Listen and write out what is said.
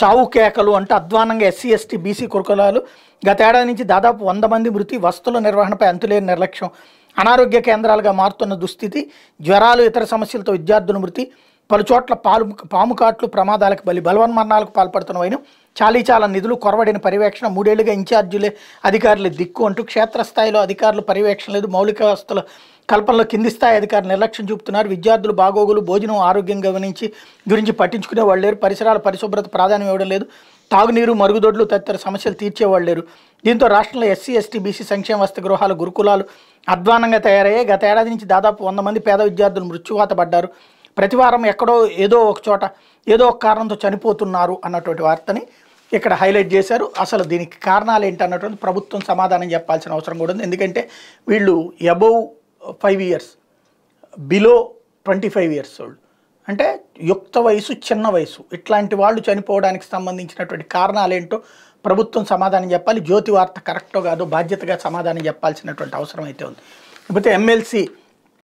చావు కేకలు అంటే అధ్వానంగా ఎస్సీ ఎస్టీ బీసీ కురుకులాలు గతేడాది నుంచి దాదాపు వంద మంది మృతి వస్తువుల నిర్వహణపై అంతులేని నిర్లక్ష్యం అనారోగ్య కేంద్రాలుగా మారుతున్న దుస్థితి జ్వరాలు ఇతర సమస్యలతో విద్యార్థుల మృతి పలుచోట్ల పాలు పాము కాట్లు ప్రమాదాలకు బలి బలవన్ మరణాలకు బలవన్మరణాలకు చాలీ చాలీచాల నిధులు కొరవడిన పర్యవేక్షణ మూడేళ్లుగా ఇన్ఛార్జీలే అధికారులు దిక్కు అంటూ క్షేత్రస్థాయిలో అధికారులు పర్యవేక్షణ లేదు మౌలిక వ్యవస్థల కల్పనలో కింది స్థాయి అధికారులు నిర్లక్ష్యం చూపుతున్నారు విద్యార్థులు బాగోగులు భోజనం ఆరోగ్యం గమనించి గురించి పట్టించుకునే వాళ్ళు లేరు పరిసరాల పరిశుభ్రత ప్రాధాన్యం ఇవ్వడం లేదు తాగునీరు మరుగుదొడ్లు తదితర సమస్యలు తీర్చేవాళ్ళు లేరు దీంతో రాష్ట్రంలో ఎస్సీ ఎస్టీ బీసీ సంక్షేమ వస్త గృహాలు గురుకులాలు అధ్వానంగా తయారయ్యాయి గత ఏడాది నుంచి దాదాపు వంద మంది పేద విద్యార్థులు మృత్యువాత పడ్డారు ప్రతివారం ఎక్కడో ఏదో ఒక చోట ఏదో ఒక కారణంతో చనిపోతున్నారు అన్నటువంటి వార్తని ఇక్కడ హైలైట్ చేశారు అసలు దీనికి కారణాలు ఏంటి అన్నటువంటి ప్రభుత్వం సమాధానం చెప్పాల్సిన అవసరం కూడా ఉంది ఎందుకంటే వీళ్ళు above five years below twenty five years old అంటే యుక్త వయసు చిన్న వయసు ఇట్లాంటి వాళ్ళు చనిపోవడానికి సంబంధించినటువంటి కారణాలు ఏంటో ప్రభుత్వం సమాధానం చెప్పాలి జ్యోతి వార్త కరెక్టో కాదో బాధ్యతగా సమాధానం చెప్పాల్సినటువంటి అవసరం అయితే ఉంది లేకపోతే ఎమ్మెల్సీ